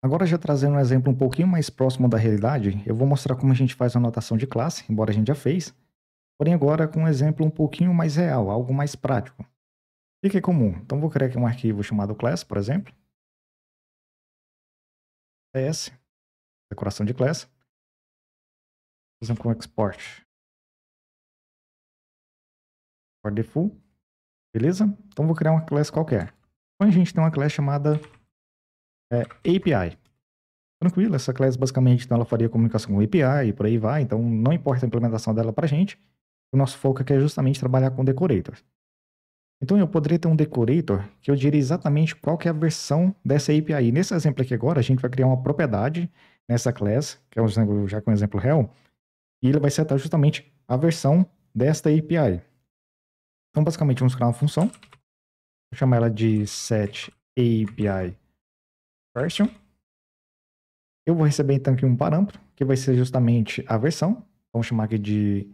Agora, já trazendo um exemplo um pouquinho mais próximo da realidade, eu vou mostrar como a gente faz a anotação de classe, embora a gente já fez, porém agora com um exemplo um pouquinho mais real, algo mais prático. O que é comum? Então, vou criar aqui um arquivo chamado class, por exemplo. ts, decoração de class. Por exemplo, com export. Export default. Beleza? Então, vou criar uma class qualquer. Então, a gente tem uma class chamada é, API. Tranquilo, essa classe basicamente então, ela faria comunicação com API e por aí vai, então não importa a implementação dela para a gente, o nosso foco aqui é justamente trabalhar com decorators. Então eu poderia ter um decorator que eu diria exatamente qual que é a versão dessa API. Nesse exemplo aqui agora, a gente vai criar uma propriedade nessa classe, que é um, exemplo já com um exemplo real, e ele vai setar justamente a versão desta API. Então basicamente vamos criar uma função, vou chamar ela de set API version. Eu vou receber então aqui um parâmetro, que vai ser justamente a versão. Vamos chamar aqui de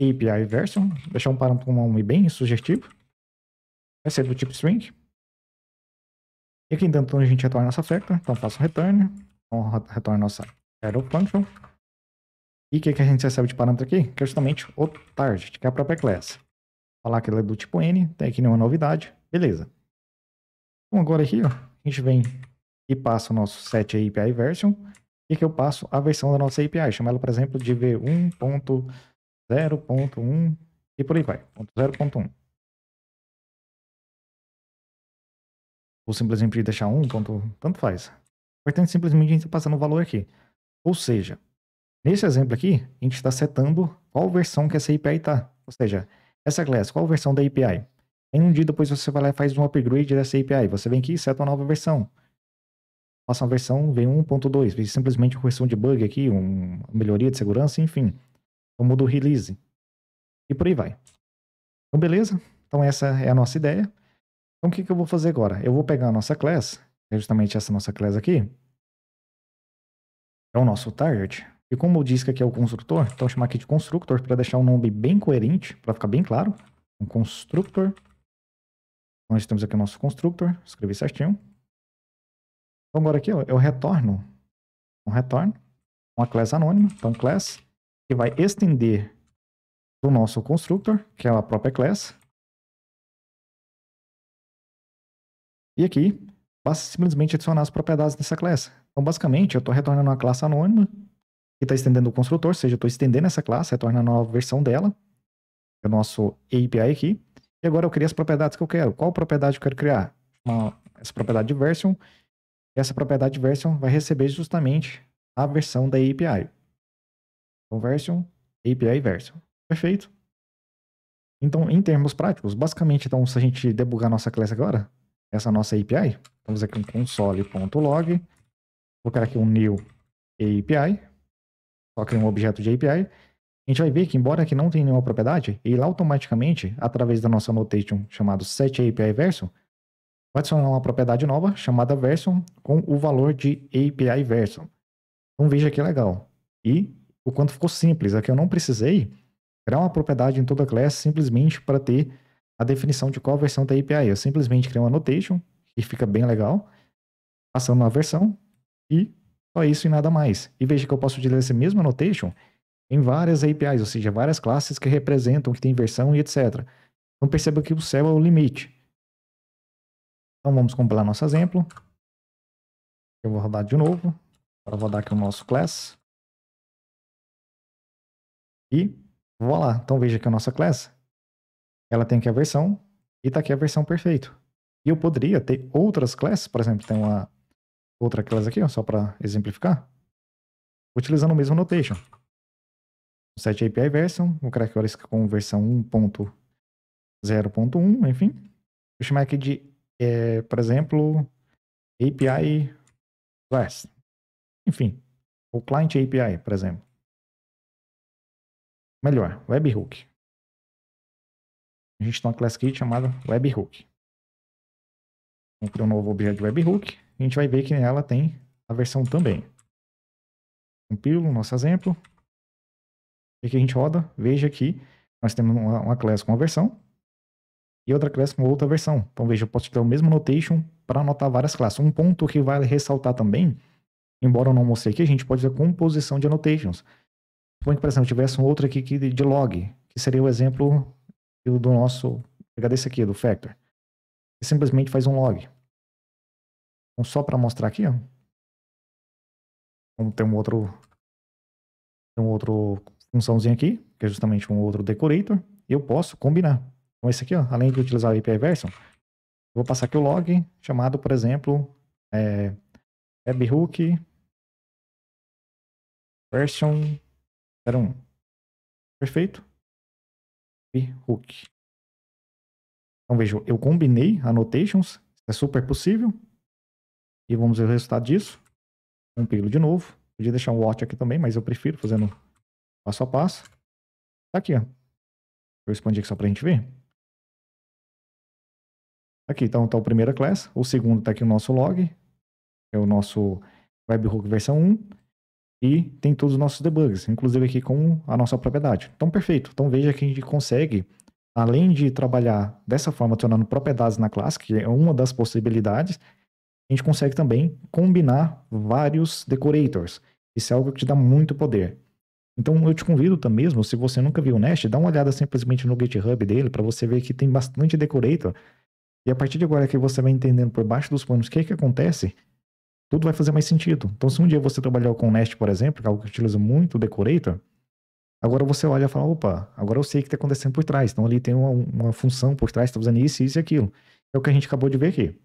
API version. Vou deixar um parâmetro com um nome bem sugestivo. Vai ser do tipo string. E aqui dentro a gente retorna nossa oferta. Então faço return. Então retorna nossa arrow function. E o que, que a gente recebe de parâmetro aqui? Que é justamente o target, que é a própria classe. Falar que ela é do tipo N, tem aqui nenhuma novidade. Beleza. Então agora aqui, ó, a gente vem e passo o nosso set API version e que eu passo a versão da nossa API. Chamo ela, por exemplo, de V1.0.1 e por aí vai, 0.1. Ou simplesmente deixar 1, ponto, tanto faz. portanto simplesmente a gente está passando o valor aqui. Ou seja, nesse exemplo aqui, a gente está setando qual versão que essa API está. Ou seja, essa classe, qual versão da API? Em um dia depois você vai lá e faz um upgrade dessa API. Você vem aqui e seta uma nova versão passa uma versão V1.2, vem simplesmente uma correção de bug aqui, uma melhoria de segurança, enfim. Então muda o release. E por aí vai. Então beleza, então essa é a nossa ideia. Então o que, que eu vou fazer agora? Eu vou pegar a nossa class, que é justamente essa nossa class aqui. É o nosso target. E como eu disse que aqui é o construtor, então eu vou chamar aqui de construtor para deixar o nome bem coerente, para ficar bem claro. Um construtor. nós temos aqui o nosso construtor, escrevi certinho. Então agora aqui eu, eu retorno um retorno, uma class anônima, então class, que vai estender do nosso constructor, que é a própria class. E aqui, basta simplesmente adicionar as propriedades dessa classe. Então, basicamente, eu estou retornando uma classe anônima, que está estendendo o construtor, ou seja, eu estou estendendo essa classe, retornando a nova versão dela, o nosso API aqui. E agora eu criei as propriedades que eu quero. Qual propriedade eu quero criar? Uma, essa propriedade de version, essa propriedade version vai receber justamente a versão da API. Então, version, API version. Perfeito. Então, em termos práticos, basicamente, então, se a gente debugar nossa classe agora, essa nossa API, vamos aqui em console.log, colocar aqui um new API, colocar um objeto de API, a gente vai ver que, embora aqui não tenha nenhuma propriedade, ele automaticamente, através da nossa chamado chamada setAPI version, Vou adicionar uma propriedade nova chamada version com o valor de API version. Então veja que legal. E o quanto ficou simples. Aqui eu não precisei criar uma propriedade em toda a classe simplesmente para ter a definição de qual versão da API. Eu simplesmente criei uma annotation, que fica bem legal, passando uma versão e só isso e nada mais. E veja que eu posso utilizar essa mesma annotation em várias APIs, ou seja, várias classes que representam, que tem versão e etc. Então perceba que o céu é o limite. Então vamos compilar nosso exemplo. Eu vou rodar de novo. Agora vou rodar aqui o nosso class. E vou lá. Então veja que a nossa class, ela tem aqui a versão e está aqui a versão perfeito. E eu poderia ter outras classes, por exemplo, tem uma outra classe aqui, ó, só para exemplificar, utilizando o mesmo notation. O set API version, vou criar aqui com versão 1.0.1, enfim. Vou chamar aqui de é, por exemplo, API REST. Enfim, o client API, por exemplo. Melhor, webhook. A gente tem uma class key chamada webhook. Vamos criar um novo objeto webhook. A gente vai ver que nela tem a versão também. Compilo o nosso exemplo. E que a gente roda, veja que nós temos uma, uma class com a versão, e outra classe com outra versão. Então veja, eu posso ter o mesmo notation para anotar várias classes. Um ponto que vale ressaltar também, embora eu não mostrei aqui, a gente pode fazer composição de annotations. Suponho que, por exemplo, tivesse um outro aqui de log, que seria o exemplo do nosso, pegar desse aqui, do factor. E simplesmente faz um log. Então, só para mostrar aqui, ó. Vamos ter um outro, um outro funçãozinho aqui, que é justamente um outro decorator. Eu posso combinar. Então, esse aqui, ó, além de utilizar o API version, vou passar aqui o log, chamado, por exemplo, é, webhook version 01. Perfeito? Webhook. Então, vejo, eu combinei annotations, é super possível. E vamos ver o resultado disso. Compilo de novo. Podia deixar um watch aqui também, mas eu prefiro fazendo passo a passo. Tá aqui, ó. Eu expandi aqui só pra gente ver. Aqui então está o primeira class, o segundo está aqui o nosso log, é o nosso webhook versão 1, e tem todos os nossos debugs, inclusive aqui com a nossa propriedade. Então perfeito, então veja que a gente consegue, além de trabalhar dessa forma, tornando propriedades na classe, que é uma das possibilidades, a gente consegue também combinar vários decorators. Isso é algo que te dá muito poder. Então eu te convido também mesmo, se você nunca viu o Nest, dá uma olhada simplesmente no GitHub dele para você ver que tem bastante decorator e a partir de agora que você vai entendendo por baixo dos panos o que, é que acontece, tudo vai fazer mais sentido. Então, se um dia você trabalhou com Nest, por exemplo, que é algo que utiliza muito o Decorator, agora você olha e fala, opa, agora eu sei o que está acontecendo por trás. Então, ali tem uma, uma função por trás, está usando isso, isso e aquilo. É o que a gente acabou de ver aqui.